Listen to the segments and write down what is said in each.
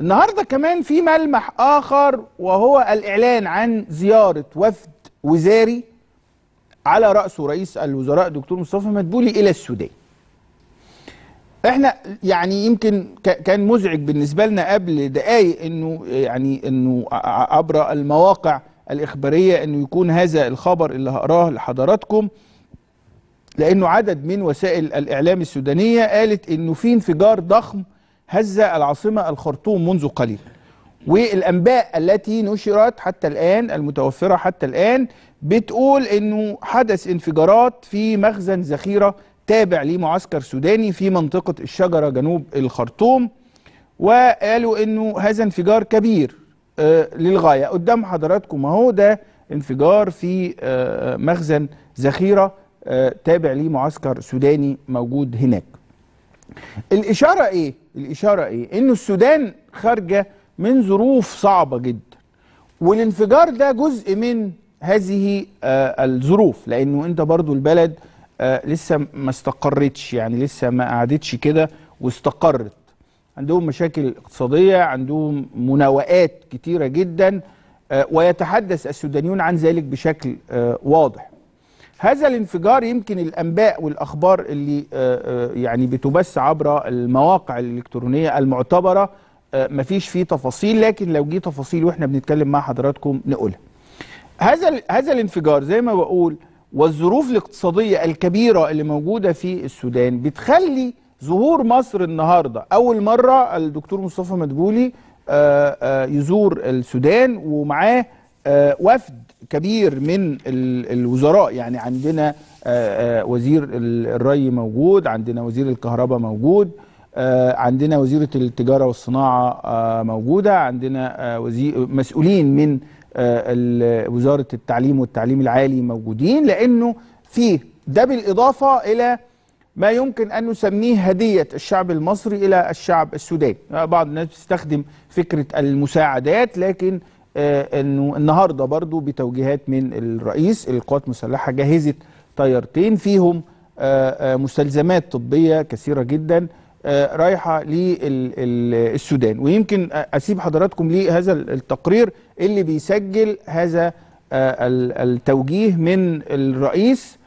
النهارده كمان في ملمح اخر وهو الاعلان عن زياره وفد وزاري على راسه رئيس الوزراء دكتور مصطفى مدبولي الى السودان. احنا يعني يمكن كان مزعج بالنسبه لنا قبل دقائق انه يعني انه عبر المواقع الاخباريه انه يكون هذا الخبر اللي هقراه لحضراتكم لانه عدد من وسائل الاعلام السودانيه قالت انه في انفجار ضخم هز العاصمة الخرطوم منذ قليل والأنباء التي نشرت حتى الآن المتوفرة حتى الآن بتقول أنه حدث انفجارات في مخزن ذخيرة تابع لمعسكر سوداني في منطقة الشجرة جنوب الخرطوم وقالوا أنه هذا انفجار كبير آه، للغاية قدام حضراتكم أهو ده انفجار في آه، مخزن ذخيرة آه، تابع لمعسكر سوداني موجود هناك الإشارة إيه؟ الإشارة إيه؟ إن السودان خارجة من ظروف صعبة جدا والانفجار ده جزء من هذه آه الظروف لأنه أنت برضو البلد آه لسه ما استقرتش يعني لسه ما قعدتش كده واستقرت عندهم مشاكل اقتصادية عندهم مناوئات كتيرة جدا آه ويتحدث السودانيون عن ذلك بشكل آه، واضح هذا الانفجار يمكن الانباء والاخبار اللي آه، آه، يعني بتبث عبر المواقع الالكترونيه المعتبره آه، مفيش فيه تفاصيل لكن لو جه تفاصيل واحنا بنتكلم مع حضراتكم نقولها. هذا هذا الانفجار زي ما بقول والظروف الاقتصاديه الكبيره اللي موجوده في السودان بتخلي ظهور مصر النهارده اول مره الدكتور مصطفى مدبولي يزور السودان ومعاه آه، وفد كبير من الوزراء يعني عندنا آه، آه، وزير الري موجود عندنا وزير الكهرباء موجود عندنا وزيرة التجارة والصناعة موجودة عندنا وزير مسؤولين من وزارة التعليم والتعليم العالي موجودين لأنه فيه ده بالإضافة إلى ما يمكن أن نسميه هدية الشعب المصري إلى الشعب السوداني بعض الناس تستخدم فكرة المساعدات لكن آه، انه النهارده برضو بتوجيهات من الرئيس القوات المسلحه جهزت طيارتين فيهم آه، آه، مستلزمات طبيه كثيره جدا رايحه للسودان ويمكن اسيب حضراتكم لهذا التقرير اللي بيسجل هذا التوجيه من الرئيس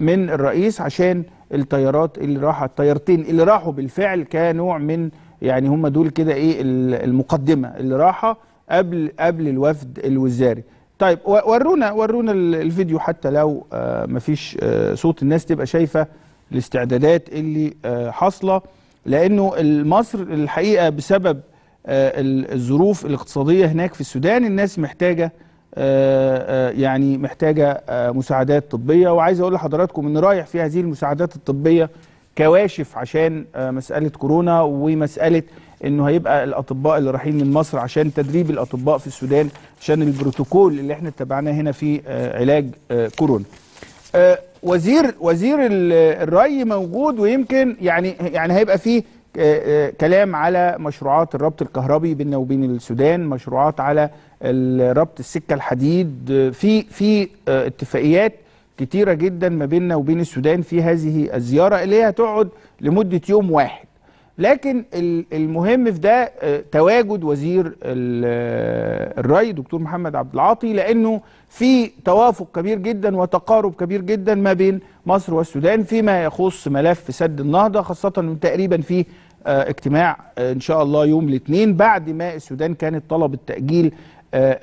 من الرئيس عشان الطيارات اللي راحت الطيارتين اللي راحوا بالفعل كنوع من يعني هم دول كده ايه المقدمه اللي راحه قبل قبل الوفد الوزاري طيب ورونا ورونا الفيديو حتى لو آه، مفيش آه، صوت الناس تبقى شايفه الاستعدادات اللي آه، حاصله لانه مصر الحقيقه بسبب الظروف الاقتصاديه هناك في السودان الناس محتاجه يعني محتاجه مساعدات طبيه وعايز اقول لحضراتكم ان رايح في هذه المساعدات الطبيه كواشف عشان مساله كورونا ومساله انه هيبقى الاطباء اللي رايحين من مصر عشان تدريب الاطباء في السودان عشان البروتوكول اللي احنا اتبعناه هنا في آه، علاج آه، كورونا آه، وزير وزير الري موجود ويمكن يعني يعني هيبقى فيه كلام على مشروعات الربط الكهربي بيننا وبين السودان مشروعات على ربط السكه الحديد في في اتفاقيات كتيره جدا ما بيننا وبين السودان في هذه الزياره اللي هي هتقعد لمده يوم واحد لكن المهم في ده آه، تواجد وزير آه، الري دكتور محمد عبد العاطي لانه في توافق كبير جدا وتقارب كبير جدا ما بين مصر والسودان فيما يخص ملف سد النهضه خاصه تقريبا في آه، اجتماع ان شاء الله يوم الاثنين بعد ما السودان كانت طلبت تاجيل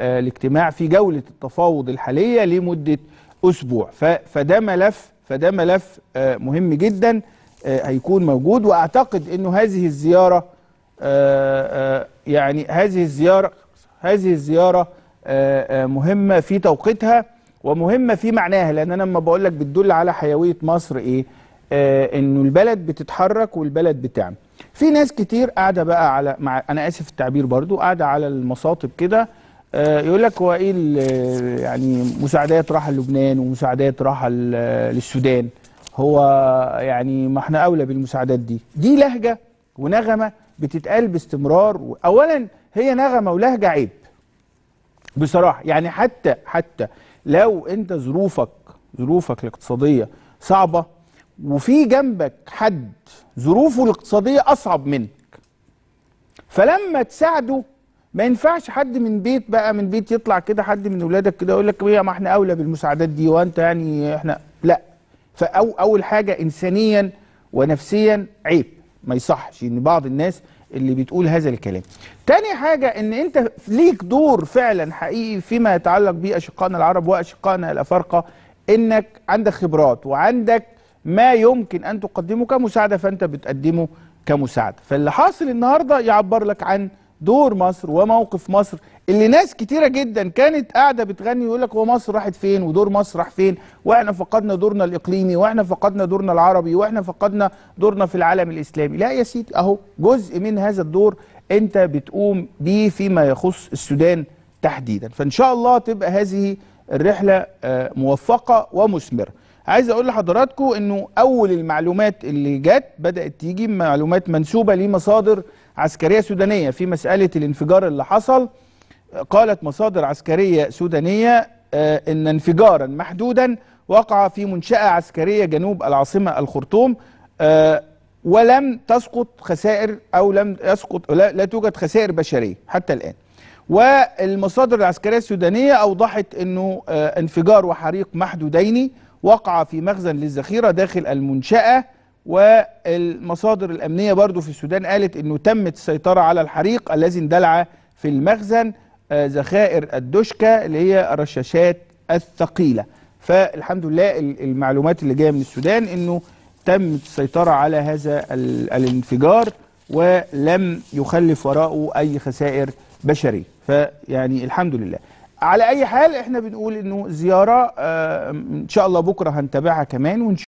الاجتماع في جوله التفاوض الحاليه لمده اسبوع فده ملف فده ملف مهم جدا آه، هيكون موجود واعتقد انه هذه الزياره آه، آه، يعني هذه الزياره هذه الزياره مهمه في توقيتها ومهمه في معناها لان انا لما بقول لك بتدل على حيويه مصر ايه انه البلد بتتحرك والبلد بتعمل في ناس كتير قاعده بقى على مع انا اسف التعبير برضو قاعده على المصاطب كده يقول لك هو ايه يعني مساعدات راحه لبنان ومساعدات راحه للسودان هو يعني ما احنا أولى بالمساعدات دي دي لهجة ونغمة بتتقال باستمرار أولا هي نغمة ولهجة عيب بصراحة يعني حتى حتى لو أنت ظروفك ظروفك الاقتصادية صعبة وفي جنبك حد ظروفه الاقتصادية أصعب منك فلما تساعده ما ينفعش حد من بيت بقى من بيت يطلع كده حد من ولادك كده يقول لك إيه ما احنا اولى بالمساعدات دي وانت يعني احنا لا فأو أول حاجة إنسانيا ونفسيا عيب ما يصحش إن بعض الناس اللي بتقول هذا الكلام تاني حاجة ان انت ليك دور فعلا حقيقي فيما يتعلق بأشقائنا العرب وأشقائنا الأفارقة انك عندك خبرات وعندك ما يمكن ان تقدمه كمساعدة فانت بتقدمه كمساعدة فاللي حاصل النهاردة يعبر لك عن دور مصر وموقف مصر اللي ناس كتيره جدا كانت قاعده بتغني ويقول لك هو مصر راحت فين ودور مصر راح فين واحنا فقدنا دورنا الاقليمي واحنا فقدنا دورنا العربي واحنا فقدنا دورنا في العالم الاسلامي لا يا سيدي اهو جزء من هذا الدور انت بتقوم بيه فيما يخص السودان تحديدا فان شاء الله تبقى هذه الرحله آه، موفقه ومثمره عايز اقول لحضراتكم انه اول المعلومات اللي جت بدات تيجي معلومات منسوبه لمصادر عسكريه سودانيه في مساله الانفجار اللي حصل قالت مصادر عسكرية سودانية آه، إن انفجارا محدودا وقع في منشأة عسكرية جنوب العاصمة الخرطوم آه، ولم تسقط خسائر أو لم يسقط لا, لا توجد خسائر بشرية حتى الآن والمصادر العسكرية السودانية أوضحت أنه آه، انفجار وحريق محدودين وقع في مخزن للذخيرة داخل المنشأة والمصادر الأمنية برضو في السودان قالت أنه تمت السيطرة على الحريق الذي اندلع في المخزن آه، ذخائر الدشكة اللي هي الرشاشات الثقيلة فالحمد لله المعلومات اللي جاية من السودان انه تمت السيطرة على هذا الانفجار ولم يخلف وراءه اي خسائر بشرية فيعني الحمد لله على اي حال احنا بنقول انه زيارة آه، ان شاء الله بكرة هنتابعها كمان ونشوف